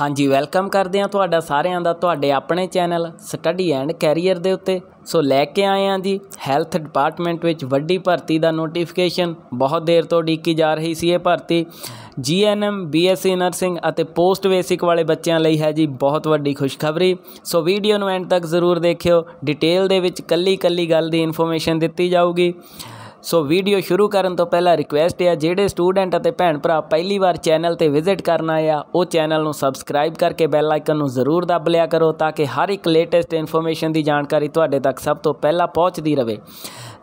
ਹਾਂਜੀ ਵੈਲਕਮ ਕਰਦੇ ਆ ਤੁਹਾਡਾ ਸਾਰਿਆਂ ਦਾ ਤੁਹਾਡੇ ਆਪਣੇ ਚੈਨਲ ਸਟੱਡੀ ਐਂਡ ਕੈਰੀਅਰ ਦੇ ਉੱਤੇ ਸੋ ਲੈ ਕੇ ਆਏ ਆ ਜੀ ਹੈਲਥ ਡਿਪਾਰਟਮੈਂਟ ਵਿੱਚ ਵੱਡੀ ਭਰਤੀ ਦਾ ਨੋਟੀਫਿਕੇਸ਼ਨ ਬਹੁਤ ਦੇਰ ਤੋਂ ਡੀਕੀ ਜਾ ਰਹੀ ਸੀ ਇਹ ਭਰਤੀ ਜੀਐਨਐਮ ਬੀਐਸਸੀ ਨਰਸਿੰਗ ਅਤੇ ਪੋਸਟ ਬੇਸਿਕ ਵਾਲੇ ਬੱਚਿਆਂ ਲਈ ਹੈ ਜੀ ਬਹੁਤ ਵੱਡੀ ਖੁਸ਼ਖਬਰੀ ਸੋ ਵੀਡੀਓ ਨੂੰ ਐਂਡ ਤੱਕ ਜ਼ਰੂਰ ਦੇਖਿਓ ਡਿਟੇਲ ਦੇ ਵਿੱਚ ਕੱਲੀ ਕੱਲੀ ਗੱਲ ਦੀ ਇਨਫੋਰਮੇਸ਼ਨ ਦਿੱਤੀ ਜਾਊਗੀ ਸੋ ਵੀਡੀਓ ਸ਼ੁਰੂ ਕਰਨ ਤੋਂ ਪਹਿਲਾਂ ਰਿਕੁਐਸਟ ਹੈ ਜਿਹੜੇ ਸਟੂਡੈਂਟ ਅਤੇ ਭੈਣ ਭਰਾ ਪਹਿਲੀ ਵਾਰ ਚੈਨਲ ਤੇ ਵਿਜ਼ਿਟ ਕਰਨ ਆਇਆ ਆ ਉਹ ਚੈਨਲ ਨੂੰ ਸਬਸਕ੍ਰਾਈਬ ਕਰਕੇ ਬੈਲ ਆਈਕਨ ਨੂੰ ਜ਼ਰੂਰ ਦਬ ਲਿਆ ਕਰੋ ਤਾਂ ਕਿ ਹਰ ਇੱਕ ਲੇਟੈਸਟ ਇਨਫੋਰਮੇਸ਼ਨ ਦੀ ਜਾਣਕਾਰੀ ਤੁਹਾਡੇ ਤੱਕ ਸਭ ਤੋਂ ਪਹਿਲਾਂ ਪਹੁੰਚਦੀ ਰਹੇ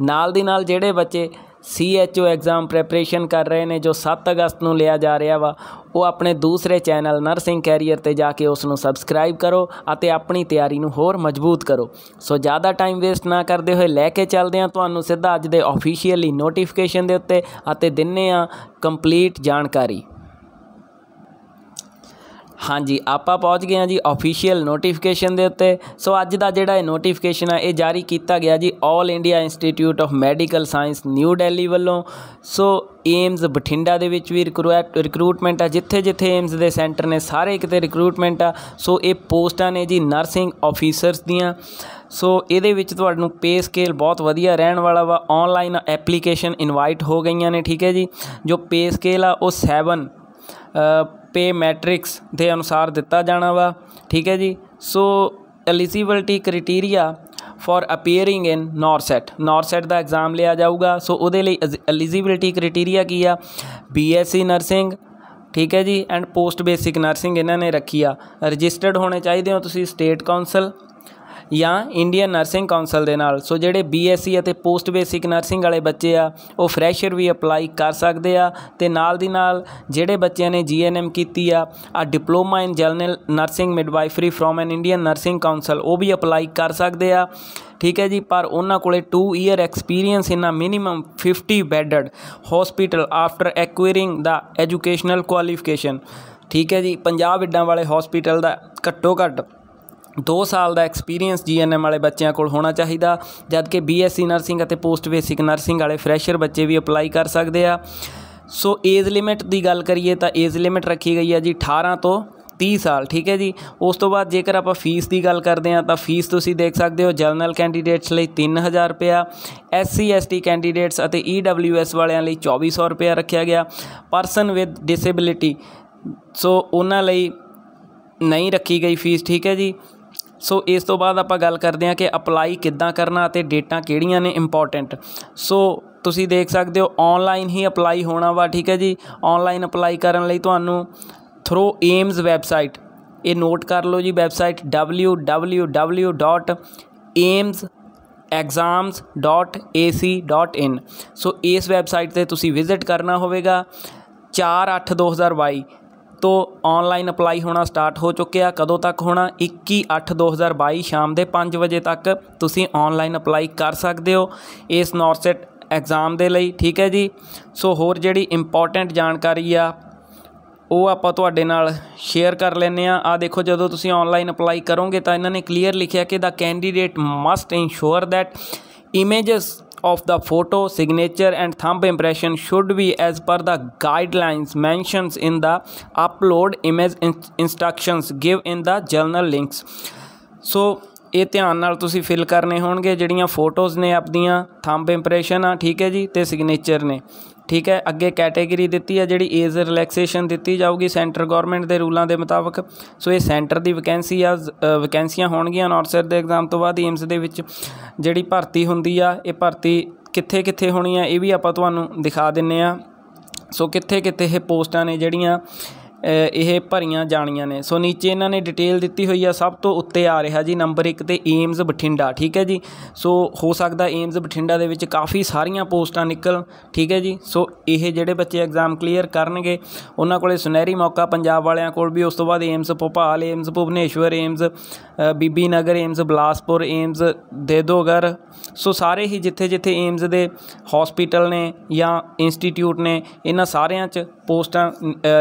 ਨਾਲ ਦੀ ਨਾਲ ਜਿਹੜੇ ਬੱਚੇ ਸੀਐਚਓ ਐਗਜ਼ਾਮ ਪ੍ਰੈਪਰੇਸ਼ਨ ਕਰ ਰਹੇ ਨੇ ਜੋ 7 ਅਗਸਤ ਨੂੰ ਲਿਆ ਜਾ ਰਿਹਾ ਵਾ ਉਹ ਆਪਣੇ ਦੂਸਰੇ ਚੈਨਲ ਨਰਸਿੰਗ ਕੈਰੀਅਰ ਤੇ ਜਾ ਕੇ ਉਸ ਨੂੰ ਸਬਸਕ੍ਰਾਈਬ ਕਰੋ ਅਤੇ ਆਪਣੀ ਤਿਆਰੀ ਨੂੰ ਹੋਰ ਮਜ਼ਬੂਤ ਕਰੋ ਸੋ ਜ਼ਿਆਦਾ ਟਾਈਮ ਵੇਸਟ ਨਾ ਕਰਦੇ ਹੋਏ ਲੈ ਕੇ ਚੱਲਦੇ ਆ ਤੁਹਾਨੂੰ ਸਿੱਧਾ ਅੱਜ ਦੇ ਆਫੀਸ਼ੀਅਲੀ ਨੋਟੀਫਿਕੇਸ਼ਨ ਦੇ ਉੱਤੇ ਅਤੇ ਦਿੰਨੇ ਆ ਕੰਪਲੀਟ ਜਾਣਕਾਰੀ ਹਾਂਜੀ ਆਪਾਂ ਪਹੁੰਚ ਗਏ ਹਾਂ ਜੀ ਅਫੀਸ਼ੀਅਲ ਨੋਟੀਫਿਕੇਸ਼ਨ ਦੇ ਉੱਤੇ ਸੋ ਅੱਜ ਦਾ ਜਿਹੜਾ ਇਹ ਨੋਟੀਫਿਕੇਸ਼ਨ ਹੈ ਇਹ ਜਾਰੀ ਕੀਤਾ ਗਿਆ ਜੀ 올 India institute of medical science new Delhi ਵੱਲੋਂ ਸੋ ਏਮਸ ਬਠਿੰਡਾ ਦੇ ਵਿੱਚ ਵੀ ਰਿਕਰੂਟਮੈਂਟ ਆ ਜਿੱਥੇ-ਜਿੱਥੇ ਏਮਸ ਦੇ ਸੈਂਟਰ ਨੇ ਸਾਰੇ ਕਿਤੇ ਰਿਕਰੂਟਮੈਂਟ ਆ ਸੋ ਇਹ ਪੋਸਟਾਂ ਨੇ ਜੀ ਨਰਸਿੰਗ ਆਫੀਸਰਸ ਦੀਆਂ ਸੋ ਇਹਦੇ ਵਿੱਚ ਤੁਹਾਨੂੰ ਪੇ ਸਕੇਲ ਬਹੁਤ ਵਧੀਆ ਰਹਿਣ ਵਾਲਾ ਵਾ ਆਨਲਾਈਨ ਐਪਲੀਕੇਸ਼ਨ ਇਨਵਾਈਟ ਹੋ ਗਈਆਂ ਨੇ ਠੀਕ ਹੈ ਜੀ ਜੋ ਪੇ ਸਕੇਲ ਆ ਉਹ 7 ਪੇ ਮੈਟ੍ਰਿਕਸ ਦੇ ਅਨੁਸਾਰ ਦਿੱਤਾ ਜਾਣਾ ਵਾ ਠੀਕ ਹੈ ਜੀ so eligibility criteria for appearing in NORCET NORCET ਦਾ ਐਗਜ਼ਾਮ ਲਿਆ ਜਾਊਗਾ ਸੋ ਉਹਦੇ ਲਈ ਐਲੀਜੀਬਿਲਟੀ ਕ੍ਰਾਈਟੇਰੀਆ ਕੀ ਆ ਬੀਐਸਸੀ ਨਰਸਿੰਗ ਠੀਕ ਹੈ ਜੀ ਐਂਡ ਪੋਸਟ ਬੇਸਿਕ ਨਰਸਿੰਗ ਇਹਨਾਂ ਨੇ ਰੱਖੀ ਆ ਰਜਿਸਟਰਡ ਹੋਣੇ ਚਾਹੀਦੇ ਹੋ ਤੁਸੀਂ ਸਟੇਟ ਕਾਉਂਸਲ ਜਾਂ ਇੰਡੀਅਨ ਨਰਸਿੰਗ ਕਾਉਂਸਲ ਦੇ ਨਾਲ ਸੋ ਜਿਹੜੇ ਬੀਐਸਸੀ ਅਤੇ ਪੋਸਟ ਬੇਸਿਕ ਨਰਸਿੰਗ ਵਾਲੇ ਬੱਚੇ ਆ ਉਹ ਫਰੈਸ਼ਰ ਵੀ ਅਪਲਾਈ ਕਰ ਸਕਦੇ ਆ ਤੇ ਨਾਲ ਦੀ ਨਾਲ ਜਿਹੜੇ ਬੱਚਿਆਂ ਨੇ ਜੀਐਨਐਮ ਕੀਤੀ ਆ ਆ diploma in general nursing midwifery from an Indian nursing Council ਉਹ ਵੀ ਅਪਲਾਈ ਕਰ ਸਕਦੇ ਆ ਠੀਕ ਹੈ ਜੀ ਪਰ ਉਹਨਾਂ ਕੋਲੇ 2 year experience in a minimum 50 bedded hospital after acquiring ਦਾ ਐਜੂਕੇਸ਼ਨਲ ਕੁਆਲੀਫਿਕੇਸ਼ਨ ਠੀਕ ਹੈ ਜੀ ਪੰਜਾਬ ਇੱਡਾਂ ਵਾਲੇ ਹਸਪੀਟਲ ਦਾ ਘੱਟੋ ਘੱਟ 2 ਸਾਲ ਦਾ ਐਕਸਪੀਰੀਅੰਸ ਜੀਐਨਐਮ ਵਾਲੇ ਬੱਚਿਆਂ ਕੋਲ ਹੋਣਾ ਚਾਹੀਦਾ ਜਦਕਿ ਬੀਐਸਸੀ ਨਰਸਿੰਗ ਅਤੇ ਪੋਸਟ ਬੇਸਿਕ ਨਰਸਿੰਗ ਵਾਲੇ ਫਰੈਸ਼ਰ ਬੱਚੇ ਵੀ ਅਪਲਾਈ ਕਰ ਸਕਦੇ ਆ ਸੋ ਏਜ ਲਿਮਿਟ ਦੀ ਗੱਲ ਕਰੀਏ ਤਾਂ ਏਜ ਲਿਮਿਟ ਰੱਖੀ ਗਈ ਹੈ ਜੀ 18 ਤੋਂ 30 ਸਾਲ ਠੀਕ ਹੈ ਜੀ ਉਸ ਤੋਂ ਬਾਅਦ ਜੇਕਰ ਆਪਾਂ ਫੀਸ ਦੀ ਗੱਲ ਕਰਦੇ ਹਾਂ ਤਾਂ ਫੀਸ ਤੁਸੀਂ ਦੇਖ ਸਕਦੇ ਹੋ ਜਨਰਲ ਕੈਂਡੀਡੇਟਸ ਲਈ 3000 ਰੁਪਿਆ ਐਸਸੀ ਐਸਟੀ ਕੈਂਡੀਡੇਟਸ ਅਤੇ ਈਡਬਲਯੂਐਸ e ਵਾਲਿਆਂ ਲਈ 2400 ਰੁਪਿਆ ਰੱਖਿਆ ਗਿਆ ਪਰਸਨ ਵਿਦ ਡਿਸੇਬਿਲਟੀ ਸੋ ਉਹਨਾਂ ਲਈ ਨਹੀਂ ਰੱਖੀ ਗਈ ਫੀਸ ਠੀਕ ਹੈ ਜੀ ਸੋ ਇਸ ਤੋਂ ਬਾਅਦ ਆਪਾਂ ਗੱਲ ਕਰਦੇ ਹਾਂ ਕਿ ਅਪਲਾਈ ਕਿੱਦਾਂ ਕਰਨਾ ਅਤੇ ਡੇਟਾਂ ਕਿਹੜੀਆਂ ਨੇ ਇੰਪੋਰਟੈਂਟ ਸੋ ਤੁਸੀਂ ਦੇਖ ਸਕਦੇ ਹੋ ਆਨਲਾਈਨ ਹੀ ਅਪਲਾਈ ਹੋਣਾ ਵਾ ਠੀਕ ਹੈ ਜੀ ਆਨਲਾਈਨ ਅਪਲਾਈ ਕਰਨ ਲਈ ਤੁਹਾਨੂੰ ਥਰੋ ਏਮਸ ਵੈਬਸਾਈਟ ਇਹ ਨੋਟ ਕਰ ਲਓ ਜੀ ਵੈਬਸਾਈਟ www.aims exams.ac.in ਸੋ ਇਸ ਵੈਬਸਾਈਟ ਤੇ ਤੁਸੀਂ ਵਿਜ਼ਿਟ ਕਰਨਾ ਹੋਵੇਗਾ 4/8/2022 ਤੋਂ ਆਨਲਾਈਨ ਅਪਲਾਈ ਹੋਣਾ ਸਟਾਰਟ ਹੋ ਚੁੱਕਿਆ ਕਦੋਂ ਤੱਕ ਹੋਣਾ 21 8 2022 ਸ਼ਾਮ ਦੇ 5 ਵਜੇ ਤੱਕ ਤੁਸੀਂ ਆਨਲਾਈਨ ਅਪਲਾਈ ਕਰ ਸਕਦੇ ਹੋ ਇਸ ਨੌਰਸੈਟ ਐਗਜ਼ਾਮ ਦੇ ਲਈ ਠੀਕ ਹੈ ਜੀ ਸੋ ਹੋਰ ਜਿਹੜੀ ਇੰਪੋਰਟੈਂਟ ਜਾਣਕਾਰੀ ਆ ਉਹ ਆਪਾਂ ਤੁਹਾਡੇ ਨਾਲ ਸ਼ੇਅਰ ਕਰ ਲੈਨੇ ਆ ਆ ਦੇਖੋ ਜਦੋਂ ਤੁਸੀਂ ਆਨਲਾਈਨ ਅਪਲਾਈ ਕਰੋਗੇ ਤਾਂ ਇਹਨਾਂ ਨੇ ਕਲੀਅਰ ਲਿਖਿਆ ਕਿ the candidate must ensure that images of the photo, signature and thumb impression should be as per the guidelines mentions in the upload image instructions give in the journal links so ਇਹ ਧਿਆਨ ਨਾਲ ਤੁਸੀਂ fill ਕਰਨੇ ਹੋਣਗੇ ਜਿਹੜੀਆਂ photos ਨੇ ਆਪਦੀਆਂ thumb impression ਆ ਠੀਕ ਹੈ ਜੀ ਤੇ ਸਿਗਨੇਚਰ ਨੇ ਠੀਕ ਹੈ ਅੱਗੇ ਕੈਟਾਗਰੀ ਦਿੱਤੀ ਹੈ ਜਿਹੜੀ ਏਜ ਰਿਲੈਕਸੇਸ਼ਨ ਦਿੱਤੀ ਜਾਊਗੀ ਸੈਂਟਰ ਗਵਰਨਮੈਂਟ ਦੇ ਰੂਲਾਂ ਦੇ ਮੁਤਾਬਕ ਸੋ ਇਹ ਸੈਂਟਰ ਦੀ ਵੈਕੈਂਸੀ ਆ ਵੈਕੈਂਸੀਆਂ ਹੋਣਗੀਆਂ ਨੌਰਸਰ ਦੇ ਐਗਜ਼ਾਮ ਤੋਂ ਬਾਅਦ ਏਮਸ ਦੇ ਵਿੱਚ ਜਿਹੜੀ ਭਰਤੀ ਹੁੰਦੀ ਆ ਇਹ ਭਰਤੀ ਕਿੱਥੇ ਕਿੱਥੇ ਹੋਣੀ ਆ ਇਹ ਵੀ ਆਪਾਂ ਤੁਹਾਨੂੰ ਦਿਖਾ ਦਿੰਨੇ ਆ ਸੋ ਕਿੱਥੇ ਕਿੱਥੇ ਇਹ ਪੋਸਟਾਂ ਨੇ ਜਿਹੜੀਆਂ ਇਹ ਭਰੀਆਂ ਜਾਣੀਆਂ ਨੇ ਸੋ ਨੀਚੇ ਇਹਨਾਂ ਨੇ ਡਿਟੇਲ ਦਿੱਤੀ ਹੋਈ ਆ ਸਭ ਤੋਂ ਉੱਤੇ ਆ ਰਿਹਾ ਜੀ ਨੰਬਰ 1 ਤੇ ਏਮਜ਼ ਬਠਿੰਡਾ ਠੀਕ ਹੈ ਜੀ ਸੋ ਹੋ ਸਕਦਾ ਏਮਜ਼ ਬਠਿੰਡਾ ਦੇ ਵਿੱਚ ਕਾਫੀ ਸਾਰੀਆਂ ਪੋਸਟਾਂ ਨਿਕਲ ਠੀਕ ਹੈ ਜੀ ਸੋ ਇਹ ਜਿਹੜੇ ਬੱਚੇ ਐਗਜ਼ਾਮ ਕਲੀਅਰ ਕਰਨਗੇ ਉਹਨਾਂ ਕੋਲੇ ਸੁਨਹਿਰੀ ਮੌਕਾ ਪੰਜਾਬ ਵਾਲਿਆਂ ਕੋਲ ਵੀ ਉਸ ਤੋਂ ਬਾਅਦ ਏਮਜ਼ ਭੋਪਾਲ ਏਮਜ਼ ਭੁਵਨੇਸ਼ਵਰ ਏਮਜ਼ ਬੀਬੀ ਨਗਰ ਏਮਜ਼ ਬਲਾਸਪੁਰ ਏਮਜ਼ ਦੇਦੋਗਰ ਸੋ ਸਾਰੇ ਹੀ ਜਿੱਥੇ ਜਿੱਥੇ ਏਮਜ਼ ਦੇ ਹਸਪੀਟਲ ਨੇ ਜਾਂ ਇੰਸਟੀਚਿਊਟ ਨੇ ਇਹਨਾਂ ਸਾਰਿਆਂ 'ਚ ਪੋਸਟਾਂ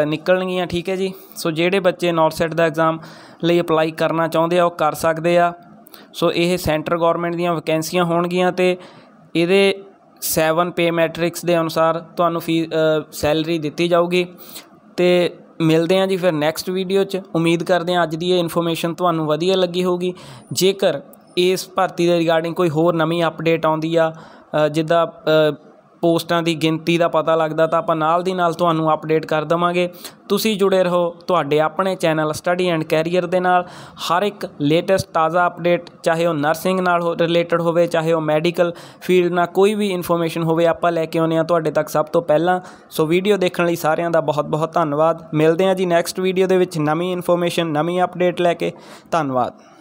ਨਿਕਲਣਗੀਆਂ ਠੀਕ ਹੈ ਜੀ ਸੋ ਜਿਹੜੇ ਬੱਚੇ ਨਾਰਥ ਸੈਟ ਦਾ ਐਗਜ਼ਾਮ ਲਈ ਅਪਲਾਈ ਕਰਨਾ ਚਾਹੁੰਦੇ ਆ ਉਹ ਕਰ ਸਕਦੇ ਆ ਸੋ ਇਹ ਸੈਂਟਰ ਗਵਰਨਮੈਂਟ ਦੀਆਂ ਵੈਕੈਂਸੀਆਂ ਹੋਣਗੀਆਂ ਤੇ ਇਹਦੇ 7 ਪੇ ਮੈਟ੍ਰਿਕਸ ਦੇ ਅਨੁਸਾਰ ਤੁਹਾਨੂੰ ਫੀ ਸੈਲਰੀ ਦਿੱਤੀ ਜਾਊਗੀ ਤੇ ਮਿਲਦੇ ਆਂ ਜੀ ਫਿਰ ਨੈਕਸਟ ਵੀਡੀਓ 'ਚ ਉਮੀਦ ਕਰਦੇ ਆਂ ਅੱਜ ਦੀ ਇਹ ਇਨਫੋਰਮੇਸ਼ਨ ਤੁਹਾਨੂੰ ਵਧੀਆ ਲੱਗੀ ਹੋਊਗੀ ਜੇਕਰ ਇਸ ਭਰਤੀ ਦੇ ਰਿਗਾਰਡਿੰਗ ਕੋਈ ਹੋਰ ਨਵੀਂ ਅਪਡੇਟ ਆਉਂਦੀ ਆ ਜਿੱਦਾਂ ਪੋਸਟਾਂ ਦੀ ਗਿਣਤੀ ਦਾ ਪਤਾ ਲੱਗਦਾ ਤਾਂ ਆਪਾਂ ਨਾਲ ਦੀ ਨਾਲ ਤੁਹਾਨੂੰ ਅਪਡੇਟ ਕਰ ਦਵਾਂਗੇ ਤੁਸੀਂ ਜੁੜੇ ਰਹੋ ਤੁਹਾਡੇ ਆਪਣੇ ਚੈਨਲ ਸਟੱਡੀ ਐਂਡ ਕੈਰੀਅਰ ਦੇ ਨਾਲ ਹਰ ਇੱਕ ਲੇਟੈਸਟ ਤਾਜ਼ਾ ਅਪਡੇਟ ਚਾਹੇ ਉਹ ਨਰਸਿੰਗ ਨਾਲ ਰਿਲੇਟਡ ਹੋਵੇ ਚਾਹੇ ਉਹ ਮੈਡੀਕਲ ਫੀਲਡ ਨਾਲ ਕੋਈ ਵੀ ਇਨਫੋਰਮੇਸ਼ਨ ਹੋਵੇ ਆਪਾਂ ਲੈ ਕੇ ਆਉਂਦੇ ਆ ਤੁਹਾਡੇ ਤੱਕ ਸਭ ਤੋਂ ਪਹਿਲਾਂ ਸੋ ਵੀਡੀਓ ਦੇਖਣ ਲਈ ਸਾਰਿਆਂ ਦਾ ਬਹੁਤ-ਬਹੁਤ ਧੰਨਵਾਦ ਮਿਲਦੇ ਆ ਜੀ ਨੈਕਸਟ ਵੀਡੀਓ ਦੇ ਵਿੱਚ ਨਵੀਂ ਇਨਫੋਰਮੇਸ਼ਨ ਨਵੀਂ ਅਪਡੇਟ ਲੈ ਕੇ ਧੰਨਵਾਦ